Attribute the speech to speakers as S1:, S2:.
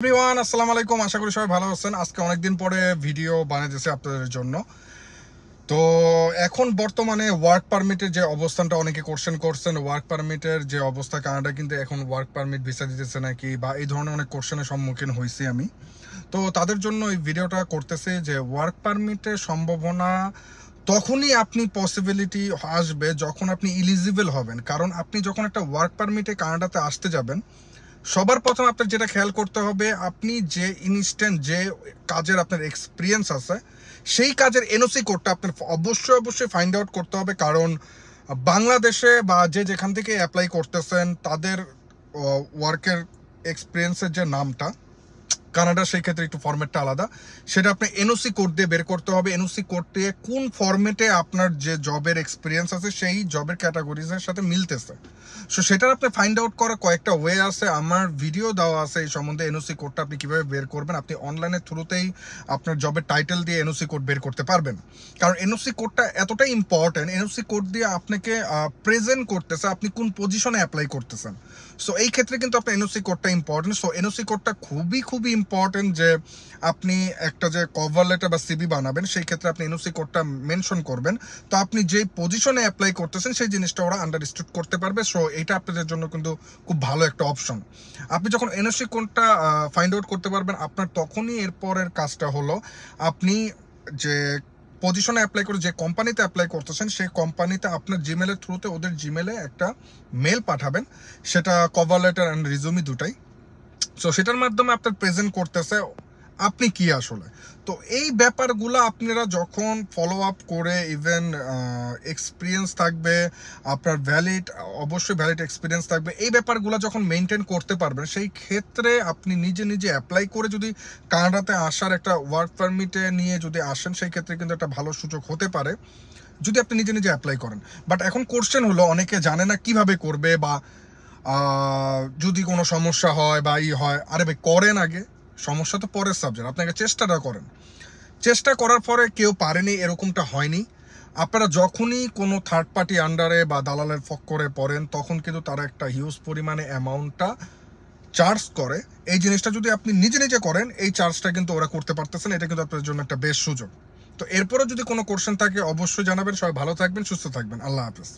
S1: everyone আসসালামু আলাইকুম আশা করি সবাই ভালো আছেন আজকে অনেকদিন পরে ভিডিও বানিয়েছে আপনাদের জন্য তো এখন বর্তমানে ওয়ার্ক পারমিটের যে অবস্থানটা অনেকে কোশ্চেন করছেন ওয়ার্ক পারমিটের যে অবস্থা কানাডা কিন্তু এখন ওয়ার্ক পারমিট ভিসা দিতেছে নাকি বা এই ধরনের অনেক কোশ্চেনের সম্মুখীন হয়েছি আমি তো তাদের জন্য এই ভিডিওটা করতেছে যে ওয়ার্ক পারমিটের সম্ভাবনা তখনই আপনি পসিবিলিটি আসবে যখন আপনি ইলিজিবল হবেন কারণ আপনি যখন একটা ওয়ার্ক পারমিটে কানাডাতে আসতে যাবেন সবার প্রথম আপনার যেটা খেয়াল করতে হবে আপনি যে ইনস্ট্যান্ট যে কাজের আপনার এক্সপিরিয়েন্স আছে সেই কাজের এনওসি কোডটা আপনার অবশ্যই অবশ্যই ফাইন্ড আউট করতে হবে কারণ বাংলাদেশে বা যে যেখান থেকে অ্যাপ্লাই করতেছেন তাদের ওয়ার্কের এক্সপিরিয়েন্সের যে নামটা কানাডা সেই ক্ষেত্রে একটু ফর্মেটটা আলাদা সেটা আপনি এনওসি কোড দিয়ে বের করতে হবে এনওসি কোড দিয়ে কোন ফর্মেটে আপনার যে জবের এক্সপিরিয়েন্স আছে সেই জবের ক্যাটাগরিজের সাথে মিলতেছে সো সেটার আপনি ফাইন্ড আউট করা কয়েকটা ওয়ে আছে আমার ভিডিও দেওয়া আছে এই সম্বন্ধে এনওসি কোডটা আপনি কীভাবে বের করবেন আপনি অনলাইনের থ্রুতেই আপনার জবের টাইটেল দিয়ে এনওসি কোড বের করতে পারবেন কারণ এনওসি কোডটা এতটাই ইম্পর্ট্যান্ট এনওসি কোড দিয়ে আপনাকে প্রেজেন্ট করতেছে আপনি কোন পজিশনে অ্যাপ্লাই করতেছেন সো এই ক্ষেত্রে কিন্তু আপনার এনওসি কোডটা ইম্পর্টেন্ট সো এনওসি কোডটা খুবই খুবই ইম্পর্টেন্ট যে আপনি একটা যে কভার লেটার বা সিবি বানাবেন সেই ক্ষেত্রে আপনি এনওসি কোডটা মেনশন করবেন তো আপনি যেই পজিশনে অ্যাপ্লাই করতেছেন সেই জিনিসটা ওরা আন্ডারস্টুড করতে পারবে সো এটা আপনাদের জন্য কিন্তু খুব ভালো একটা অপশন আপনি যখন এনওসি কোডটা ফাইন্ড আউট করতে পারবেন আপনার তখনই এরপরের কাজটা হলো আপনি যে পজিশনে অ্যাপ্লাই করে যে কোম্পানিতে অ্যাপ্লাই করতেছেন সেই কোম্পানিতে আপনার জিমেলের থ্রুতে ওদের জিমেলে একটা মেল পাঠাবেন সেটা কভার লেটার অ্যান্ড রিজুমি দুটাই সো সেটার মাধ্যমে আপনার প্রেজেন্ট করতেছে আপনি কি আসলে তো এই ব্যাপারগুলো আপনারা যখন ফলো আপ করে ইভেন এক্সপিরিয়েন্স থাকবে আপনার ভ্যালিড অবশ্যই ভ্যালিড এক্সপিরিয়েন্স থাকবে এই ব্যাপারগুলো যখন মেনটেন করতে পারবেন সেই ক্ষেত্রে আপনি নিজে নিজে অ্যাপ্লাই করে যদি কানাডাতে আসার একটা ওয়ার্ক পারমিটে নিয়ে যদি আসেন সেই ক্ষেত্রে কিন্তু একটা ভালো সুযোগ হতে পারে যদি আপনি নিজে নিজে অ্যাপ্লাই করেন বাট এখন কোশ্চেন হলো অনেকে জানে না কিভাবে করবে বা যদি কোনো সমস্যা হয় বা ই হয় আরে ভাই করেন আগে সমস্যা তো পরের সাবজেক্ট আপনাকে চেষ্টাটা করেন চেষ্টা করার পরে কেউ পারেনি এরকমটা হয়নি আপনারা যখনই কোনো থার্ড পার্টি আন্ডারে বা দালালের ফক্করে পড়েন তখন কিন্তু তারা একটা হিউজ পরিমাণে অ্যামাউন্টটা চার্জ করে এই জিনিসটা যদি আপনি নিজে নিজে করেন এই চার্জটা কিন্তু ওরা করতে পারতেছেন এটা কিন্তু আপনার জন্য একটা বেশ সুযোগ তো এরপরও যদি কোনো কোশ্চেন থাকে অবশ্যই জানাবেন সবাই ভালো থাকবেন সুস্থ থাকবেন আল্লাহ হাফিজ